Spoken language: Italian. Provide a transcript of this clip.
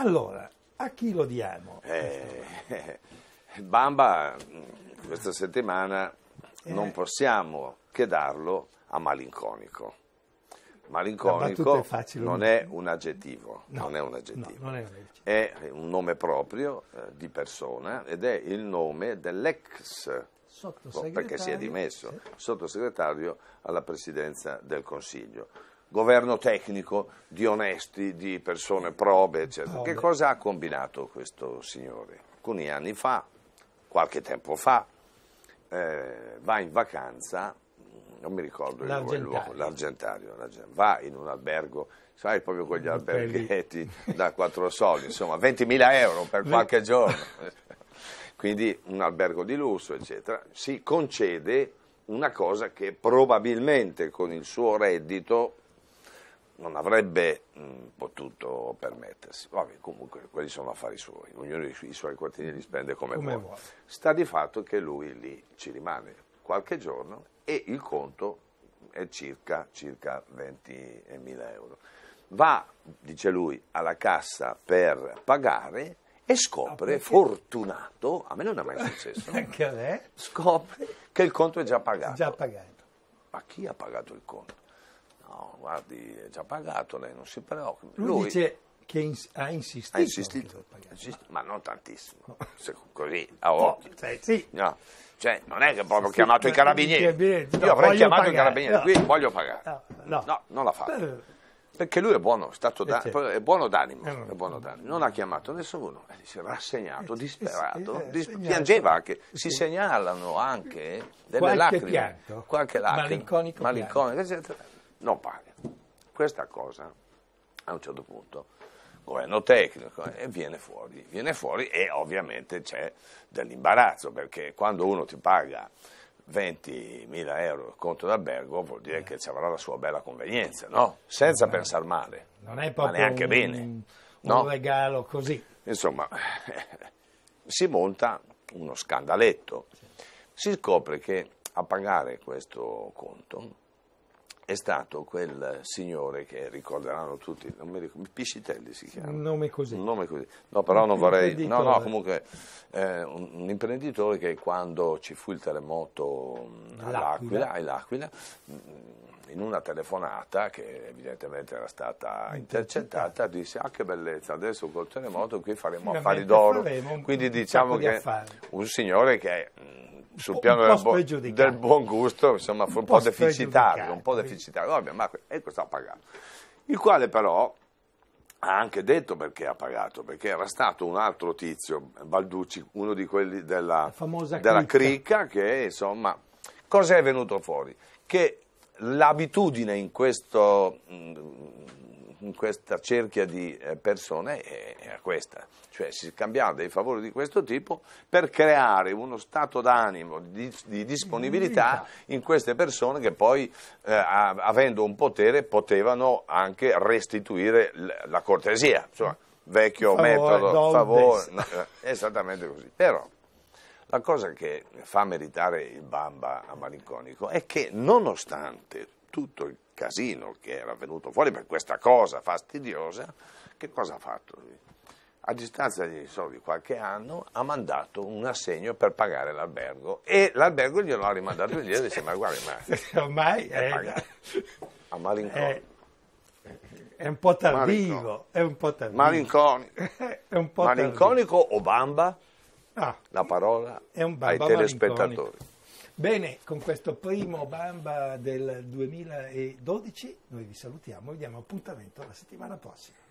Allora, a chi lo diamo? Eh, Bamba, questa settimana eh. non possiamo che darlo a malinconico. Malinconico è non, è aggettivo, no, non, è un aggettivo, no, non è un aggettivo, è un nome proprio eh, di persona ed è il nome dell'ex perché si è dimesso, sì. sottosegretario alla presidenza del Consiglio governo tecnico di onesti, di persone probe, eccetera. Che cosa ha combinato questo signore? Alcuni anni fa, qualche tempo fa, eh, va in vacanza, mm, non mi ricordo il l'argentario, va in un albergo, sai proprio quegli mm, alberghetti da quattro soldi, insomma 20.000 euro per qualche giorno, quindi un albergo di lusso, eccetera, si concede una cosa che probabilmente con il suo reddito non avrebbe mh, mm, potuto permettersi. Vabbè, comunque quelli sono affari suoi, ognuno dei i suoi quartieri li spende come, come vuole. Sta di fatto che lui lì ci rimane qualche giorno e il conto è circa, circa 20.000 euro. Va, dice lui, alla cassa per pagare e scopre, ah, fortunato, a me non è mai successo, anche a me, scopre che il conto è già pagato. Già pagato. Ma chi ha pagato il conto? No, guardi, è già pagato, lei non si preoccupi. Lui, Lui dice che ins- ha insistito. Ha insistito, insist- ma... non tantissimo, Se, così a occhio. No, cioè, sì. no. Cioè, non è che proprio ho sì, chiamato sì, i carabinieri. Io avrei chiamato pagare. i carabinieri, no. qui voglio pagare. No, no. non l'ha fatto. Eh. Perché lui è buono, da- eh, è buono, d'animo, eh, è buono d'animo, non ha chiamato nessuno, si è rassegnato, disperato, dis- piangeva anche, si segnalano anche delle qualche lacrime, pianto, qualche lacrime, malinconico, malinconico eccetera non paga. Questa cosa a un certo punto governo tecnico e viene fuori, viene fuori e ovviamente c'è dell'imbarazzo perché quando uno ti paga 20.000 euro il conto d'albergo vuol dire che ci avrà la sua bella convenienza, no? Senza no, certo. pensare male, non è proprio ma neanche un, bene. Un no? regalo così. Insomma, si monta uno scandaletto. Si scopre che a pagare questo conto è stato quel signore che ricorderanno tutti, non mi ricordo, Piscitelli si chiama. Un nome così. Un nome così. No, però non vorrei... No, no, comunque eh, un, un, imprenditore che quando ci fu il terremoto mm, all'Aquila, all'Aquila mm, in una telefonata che evidentemente era stata intercettata, disse ah che bellezza, adesso col terremoto qui faremo affari d'oro. Quindi diciamo che un signore che mm, sul piano del, del, buon gusto insomma, fu un po', po deficitario, un po' deficitario pubblicità, Robert Marco, e questo ha pagato. Il quale però ha anche detto perché ha pagato, perché era stato un altro tizio, Balducci, uno di quelli della, della cricca. cricca, che insomma, cosa è venuto fuori? Che l'abitudine in, questo, in questa cerchia di eh, persone è questa, cioè si cambiava dei favori di questo tipo per creare uno stato d'animo, di, di disponibilità in queste persone che poi, eh, avendo un potere, potevano anche restituire la cortesia, insomma, vecchio favore, metodo, favore, no, eh, esattamente così. Però, la cosa che fa meritare il Bamba a Malinconico è che nonostante tutto il casino che era venuto fuori per questa cosa fastidiosa, che cosa ha fatto lui? a distanza di soldi qualche anno, ha mandato un assegno per pagare l'albergo e l'albergo glielo ha rimandato indietro e dice ma guarda, ma ormai è, pagato, a malinconia. Eh, è un po' tardivo, è un po' tardivo. Malinconico. è un po' malinconico o bamba? Ah, la parola è un bamba ai telespettatori. Bene, con questo primo Bamba del 2012 noi vi salutiamo e vi diamo appuntamento la settimana prossima.